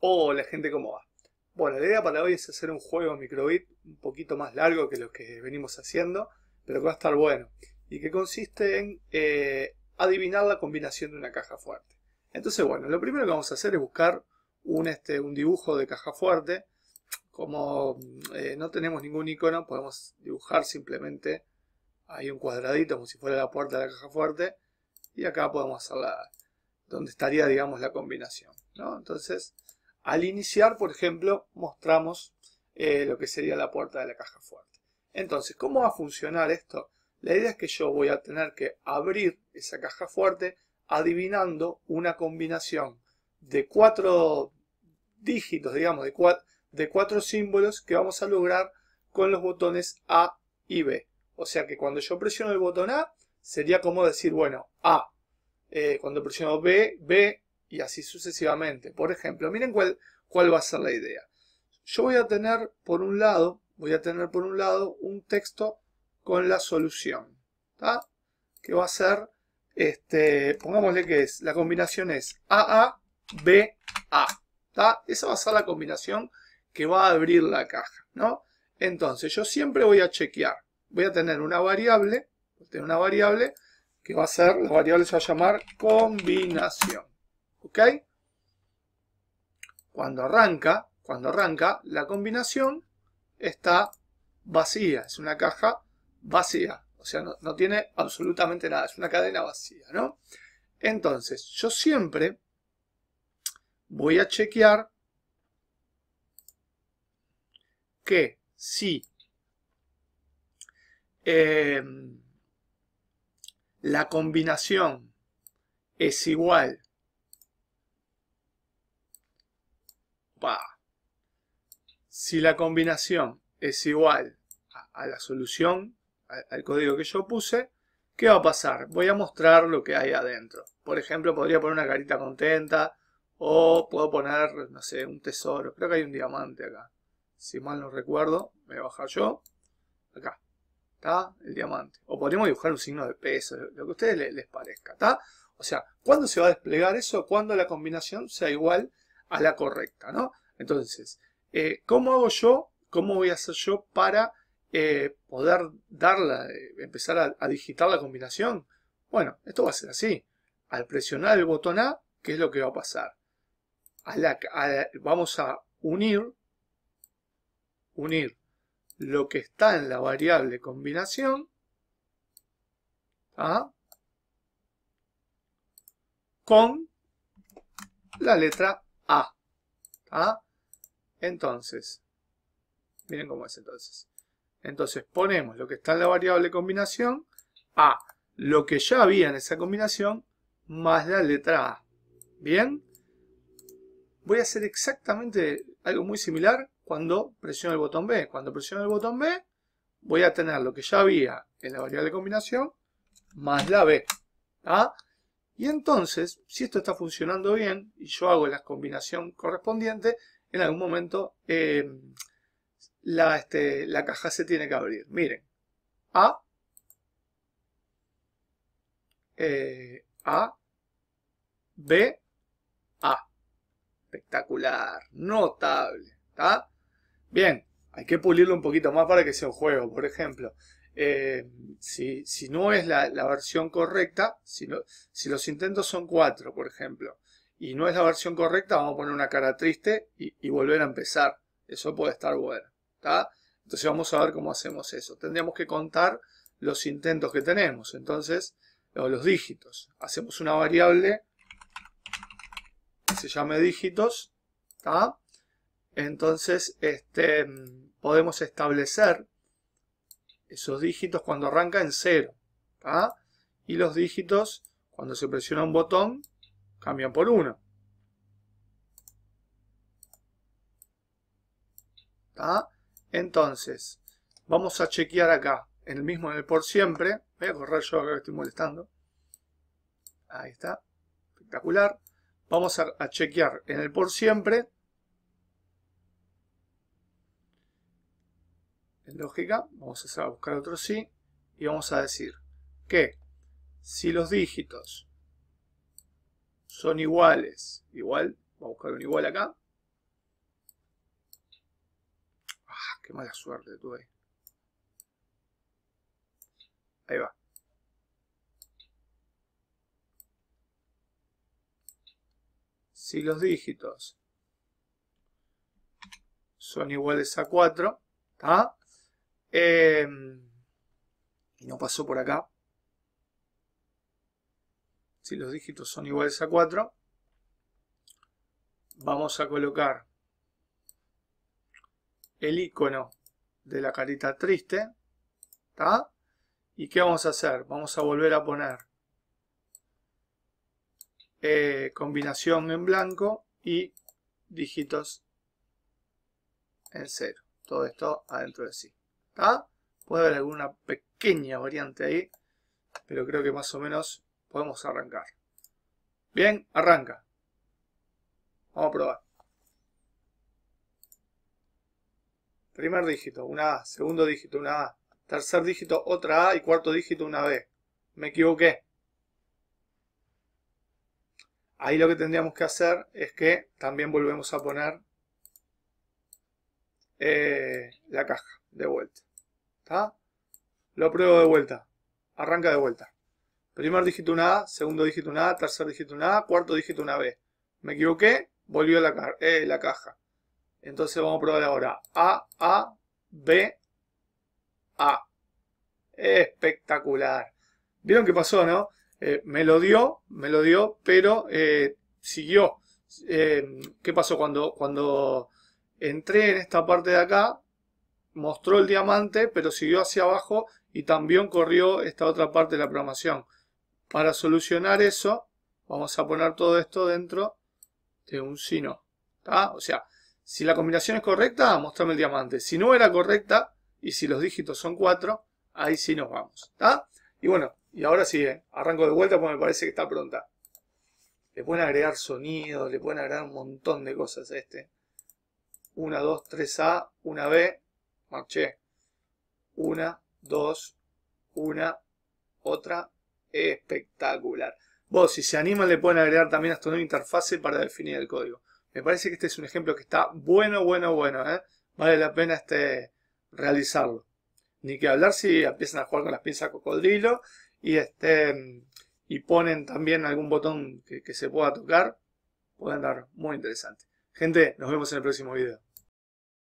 Hola gente, ¿cómo va? Bueno, la idea para hoy es hacer un juego microbit un poquito más largo que lo que venimos haciendo, pero que va a estar bueno. Y que consiste en eh, adivinar la combinación de una caja fuerte. Entonces, bueno, lo primero que vamos a hacer es buscar un, este, dibujo de caja fuerte. Como eh, no tenemos ningún icono, podemos dibujar simplemente ahí un cuadradito, como si fuera la puerta de la caja fuerte. Y acá podemos hacer donde estaría, digamos, la combinación. Entonces, al iniciar, por ejemplo, mostramos eh, lo que sería la puerta de la caja fuerte. Entonces, ¿cómo va a funcionar esto? La idea es que yo voy a tener que abrir esa caja fuerte adivinando una combinación de cuatro dígitos, digamos, de, cuatro símbolos que vamos a lograr con los botones A y B. O sea que cuando yo presiono el botón A, sería como decir, bueno, A. Eh, cuando presiono B, B, y así sucesivamente. Por ejemplo, miren cuál, cuál va a ser la idea. Yo voy a tener por un lado, voy a tener por un lado un texto con la solución, que va a ser, este, pongámosle que es, la combinación es AABA. a A. Esa va a ser la combinación que va a abrir la caja. ¿no? Entonces yo siempre voy a chequear, voy a tener una variable, voy a tener una variable que va a ser, la variable se va a llamar combinación. ¿Ok? Cuando arranca, cuando arranca, la combinación está vacía. Es una caja vacía. O sea, no, tiene absolutamente nada. Es una cadena vacía, ¿no? Entonces, yo siempre voy a chequear que si em, la combinación es igual Si la combinación es igual a, la solución, al código que yo puse, ¿qué va a pasar? Voy a mostrar lo que hay adentro. Por ejemplo, podría poner una carita contenta o puedo poner, no sé, un tesoro. Creo que hay un diamante acá. Si mal no recuerdo, me voy a bajar yo. Acá. ¿Está? El diamante. O podríamos dibujar un signo de peso, lo que a ustedes les, parezca. ¿Está? O sea, ¿cuándo se va a desplegar eso? Cuando la combinación sea igual a la correcta, ¿no? Entonces, eh, ¿cómo hago yo? ¿Cómo voy a hacer yo para eh, poder darla, eh, empezar a, digitar la combinación? Bueno, esto va a ser así. Al presionar el botón A, ¿qué es lo que va a pasar? A la, vamos a unir, unir lo que está en la variable combinación ¿ah? con la letra a. ¿Ah? Entonces, miren cómo es entonces. Entonces ponemos lo que está en la variable combinación a lo que ya había en esa combinación más la letra A. ¿Bien? Voy a hacer exactamente algo muy similar cuando presiono el botón B. Cuando presiono el botón B voy a tener lo que ya había en la variable combinación más la B. ¿Ah? Y entonces, si esto está funcionando bien y yo hago la combinación correspondiente, en algún momento eh, este, la, caja se tiene que abrir. Miren, A, eh, A, B, A. Espectacular, notable. Bien, hay que pulirlo un poquito más para que sea un juego, por ejemplo. Eh, si, no es la, versión correcta, si, si, los intentos son cuatro, por ejemplo, y no es la versión correcta, vamos a poner una cara triste y, volver a empezar. Eso puede estar bueno. Entonces vamos a ver cómo hacemos eso. Tendríamos que contar los intentos que tenemos, entonces, o los dígitos. Hacemos una variable que se llame dígitos. Entonces, este, mm, podemos establecer esos dígitos cuando arranca en 0. Y los dígitos cuando se presiona un botón cambian por 1. Entonces, vamos a chequear acá, en el mismo en el por siempre. Voy a correr yo acá que estoy molestando. Ahí está, espectacular. Vamos a chequear en el por siempre En lógica, vamos a buscar otro sí y vamos a decir que si los dígitos son iguales, igual, vamos a buscar un igual acá. Ah, qué mala suerte tuve. Ahí va. Si los dígitos son iguales a 4, ¿está? Em, y no pasó por acá. Si los dígitos son iguales a 4, vamos a colocar el icono de la carita triste. ¿Y qué vamos a hacer? Vamos a volver a poner eh, combinación en blanco y dígitos en cero. Todo esto adentro de sí. Puede haber alguna pequeña variante ahí, pero creo que más o menos podemos arrancar. Bien, arranca. Vamos a probar. Primer dígito, una A. Segundo dígito, una A. Tercer dígito, otra A. Y cuarto dígito, una B. Me equivoqué. Ahí lo que tendríamos que hacer es que también volvemos a poner eh, la caja de vuelta. Lo pruebo de vuelta. Arranca de vuelta. Primer dígito una A, segundo dígito una A, tercer dígito una A, cuarto dígito una B. Me equivoqué, volvió la, eh, la caja. Entonces vamos a probar ahora. A, A, B, A. Espectacular. ¿Vieron qué pasó, no? Eh, me lo dio, me lo dio, pero eh, siguió. ¿Qué pasó? Cuando, cuando entré en esta parte de acá, mostró el diamante, pero siguió hacia abajo y también corrió esta otra parte de la programación. Para solucionar eso, vamos a poner todo esto dentro de un sino. O sea, si la combinación es correcta, mostrame el diamante. Si no era correcta, y si los dígitos son 4, ahí sí nos vamos. Y bueno, y ahora sí, eh, arranco de vuelta porque me parece que está pronta. Le pueden agregar sonido, le pueden agregar un montón de cosas a este. 1, 2, 3A, 1B, marché. Una, dos, una, otra. Espectacular. Vos, si se animan, le pueden agregar también hasta una interfase para definir el código. Me parece que este es un ejemplo que está bueno, bueno, bueno. ¿eh? Vale la pena este realizarlo. Ni que hablar si empiezan a jugar con las pinzas cocodrilo y, este, y ponen también algún botón que, se pueda tocar. Puede dar muy interesante. Gente, nos vemos en el próximo video.